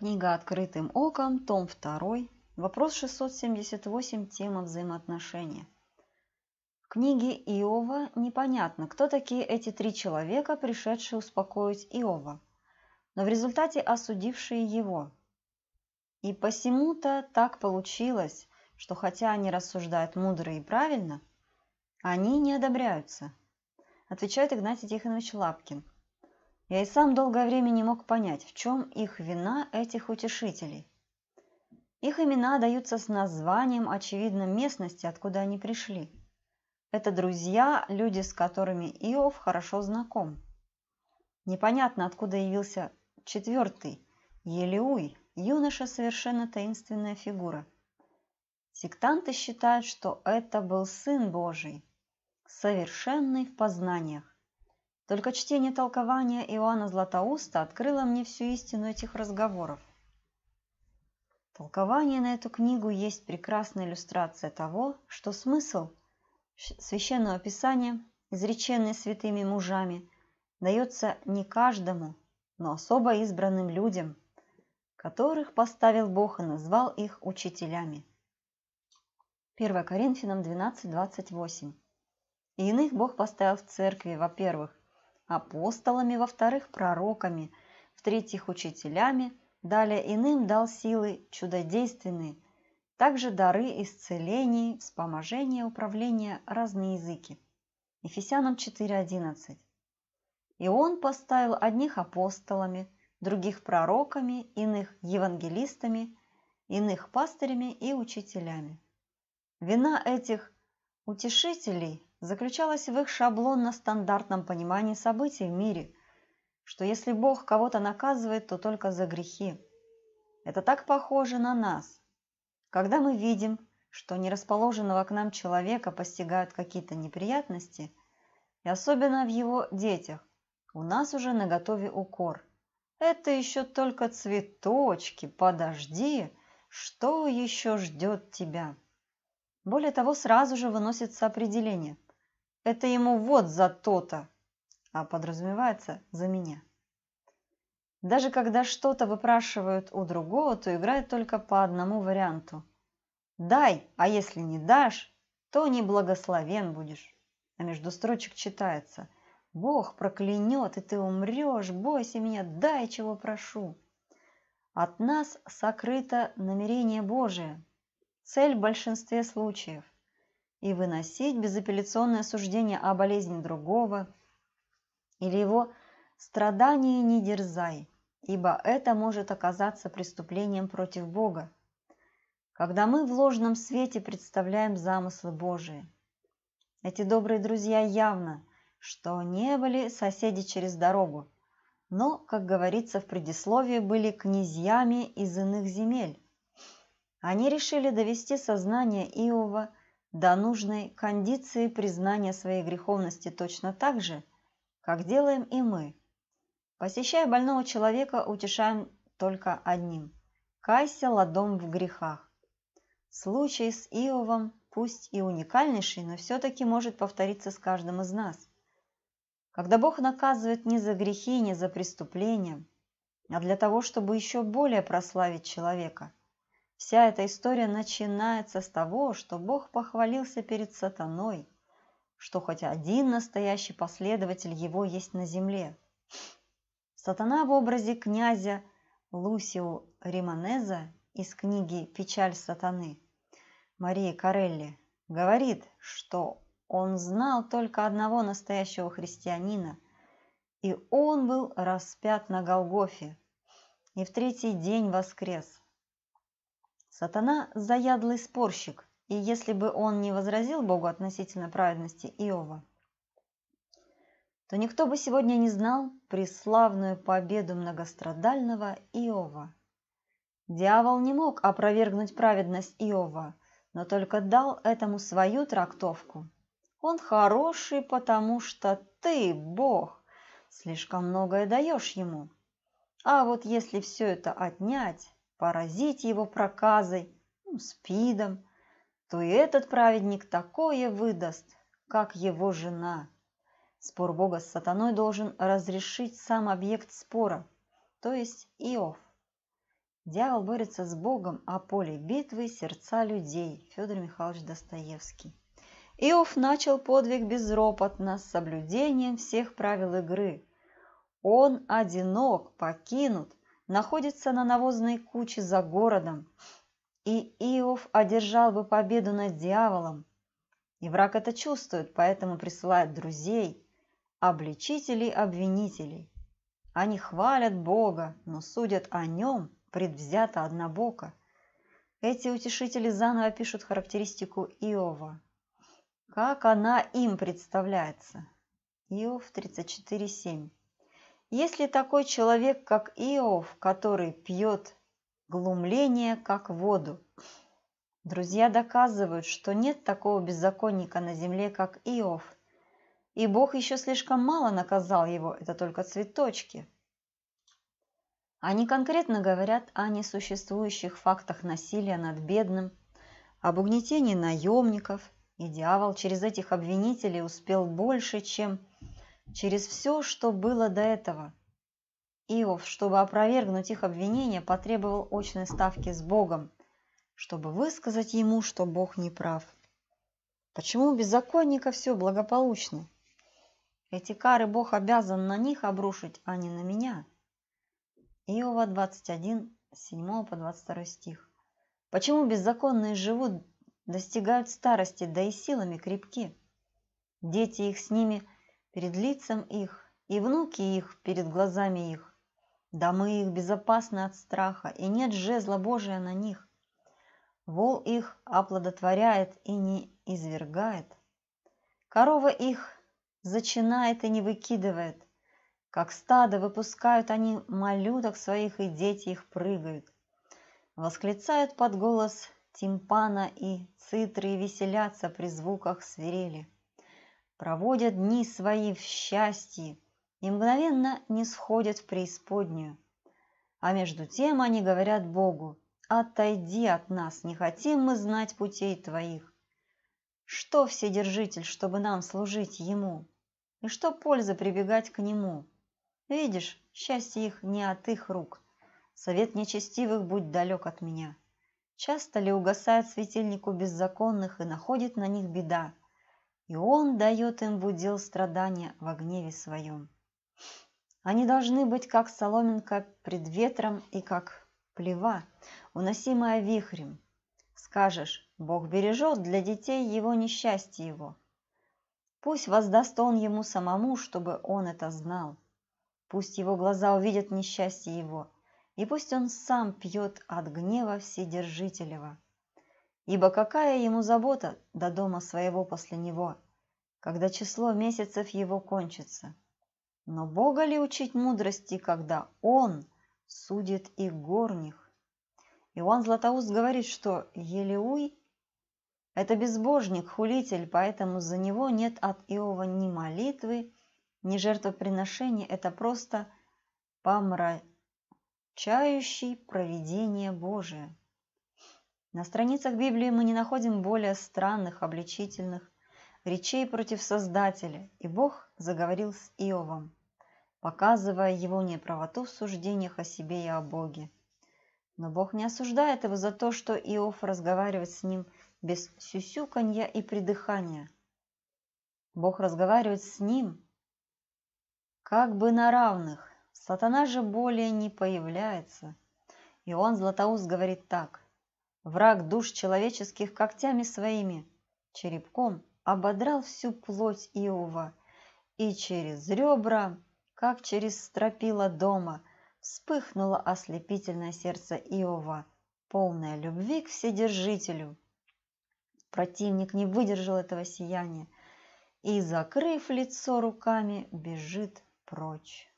Книга «Открытым оком», том 2, вопрос 678, тема взаимоотношения. В книге Иова непонятно, кто такие эти три человека, пришедшие успокоить Иова, но в результате осудившие его. И посему-то так получилось, что хотя они рассуждают мудро и правильно, они не одобряются, отвечает Игнатий Тихонович Лапкин, я и сам долгое время не мог понять, в чем их вина этих утешителей. Их имена даются с названием, очевидно, местности, откуда они пришли. Это друзья, люди, с которыми Иов хорошо знаком. Непонятно, откуда явился четвертый, Елеуй, юноша совершенно таинственная фигура. Сектанты считают, что это был Сын Божий, совершенный в познаниях. Только чтение толкования Иоанна Златоуста открыло мне всю истину этих разговоров. Толкование на эту книгу есть прекрасная иллюстрация того, что смысл священного писания, изреченный святыми мужами, дается не каждому, но особо избранным людям, которых поставил Бог и назвал их учителями. 1 Коринфянам 12:28. И иных Бог поставил в церкви, во-первых, апостолами, во-вторых, пророками, в-третьих, учителями, далее иным дал силы чудодейственные, также дары исцелений, вспоможения, управления, разные языки. Ефесянам 4.11. И он поставил одних апостолами, других пророками, иных евангелистами, иных пастырями и учителями. Вина этих утешителей – заключалась в их шаблонно-стандартном понимании событий в мире, что если Бог кого-то наказывает, то только за грехи. Это так похоже на нас. Когда мы видим, что нерасположенного к нам человека постигают какие-то неприятности, и особенно в его детях, у нас уже на готове укор. Это еще только цветочки, подожди, что еще ждет тебя? Более того, сразу же выносится определение – это ему вот за то-то, а подразумевается за меня. Даже когда что-то выпрашивают у другого, то играют только по одному варианту. Дай, а если не дашь, то не благословен будешь. А между строчек читается «Бог проклянет, и ты умрешь, бойся меня, дай, чего прошу». От нас сокрыто намерение Божие, цель в большинстве случаев и выносить безапелляционное суждение о болезни другого или его страдании не дерзай, ибо это может оказаться преступлением против Бога, когда мы в ложном свете представляем замыслы Божии. Эти добрые друзья явно, что не были соседи через дорогу, но, как говорится в предисловии, были князьями из иных земель. Они решили довести сознание Иова до нужной кондиции признания своей греховности точно так же, как делаем и мы. Посещая больного человека, утешаем только одним – кайся ладом в грехах. Случай с Иовом, пусть и уникальнейший, но все-таки может повториться с каждым из нас. Когда Бог наказывает не за грехи, не за преступления, а для того, чтобы еще более прославить человека – Вся эта история начинается с того, что Бог похвалился перед сатаной, что хоть один настоящий последователь его есть на земле. Сатана в образе князя Лусио Риманеза из книги «Печаль сатаны» Марии Карелли говорит, что он знал только одного настоящего христианина, и он был распят на Голгофе, и в третий день воскрес. Сатана – заядлый спорщик, и если бы он не возразил Богу относительно праведности Иова, то никто бы сегодня не знал преславную победу многострадального Иова. Дьявол не мог опровергнуть праведность Иова, но только дал этому свою трактовку. Он хороший, потому что ты, Бог, слишком многое даешь ему. А вот если все это отнять, поразить его проказой, ну, спидом, то и этот праведник такое выдаст, как его жена. Спор Бога с сатаной должен разрешить сам объект спора, то есть Иов. Дьявол борется с Богом о поле битвы сердца людей. Федор Михайлович Достоевский. Иов начал подвиг безропотно, с соблюдением всех правил игры. Он одинок, покинут, находится на навозной куче за городом, и Иов одержал бы победу над дьяволом. И враг это чувствует, поэтому присылает друзей, обличителей-обвинителей. Они хвалят Бога, но судят о нем предвзято однобоко. Эти утешители заново пишут характеристику Иова. Как она им представляется? Иов 34.7 если такой человек, как Иов, который пьет глумление, как воду, друзья доказывают, что нет такого беззаконника на земле, как Иов, и Бог еще слишком мало наказал его, это только цветочки. Они конкретно говорят о несуществующих фактах насилия над бедным, об угнетении наемников, и дьявол через этих обвинителей успел больше, чем через все, что было до этого. Иов, чтобы опровергнуть их обвинение, потребовал очной ставки с Богом, чтобы высказать ему, что Бог не прав. Почему у беззаконника все благополучно? Эти кары Бог обязан на них обрушить, а не на меня. Иова 21, 7 по 22 стих. Почему беззаконные живут, достигают старости, да и силами крепки? Дети их с ними – перед лицем их, и внуки их перед глазами их. Домы их безопасны от страха, и нет жезла Божия на них. Вол их оплодотворяет и не извергает. Корова их зачинает и не выкидывает. Как стадо выпускают они малюток своих, и дети их прыгают. Восклицают под голос тимпана и цитры и веселятся при звуках свирели проводят дни свои в счастье и мгновенно не сходят в преисподнюю. А между тем они говорят Богу, «Отойди от нас, не хотим мы знать путей твоих». Что Вседержитель, чтобы нам служить Ему? И что польза прибегать к Нему? Видишь, счастье их не от их рук. Совет нечестивых будь далек от меня. Часто ли угасает светильник у беззаконных и находит на них беда? и он дает им в удел страдания во гневе своем. Они должны быть как соломинка пред ветром и как плева, уносимая вихрем. Скажешь, Бог бережет для детей его несчастье его. Пусть воздаст он ему самому, чтобы он это знал. Пусть его глаза увидят несчастье его, и пусть он сам пьет от гнева Вседержителева ибо какая ему забота до дома своего после него, когда число месяцев его кончится. Но Бога ли учить мудрости, когда Он судит и горних? Иоанн Златоуст говорит, что Елеуй – это безбожник, хулитель, поэтому за него нет от Иова ни молитвы, ни жертвоприношения, это просто помрачающий проведение Божие. На страницах Библии мы не находим более странных, обличительных речей против Создателя, и Бог заговорил с Иовом, показывая его неправоту в суждениях о себе и о Боге. Но Бог не осуждает его за то, что Иов разговаривает с ним без сюсюканья и придыхания. Бог разговаривает с ним как бы на равных. Сатана же более не появляется. И он, Златоуст, говорит так – Враг душ человеческих когтями своими, черепком ободрал всю плоть Иова, и через ребра, как через стропила дома, вспыхнуло ослепительное сердце Иова, полное любви к Вседержителю. Противник не выдержал этого сияния и, закрыв лицо руками, бежит прочь.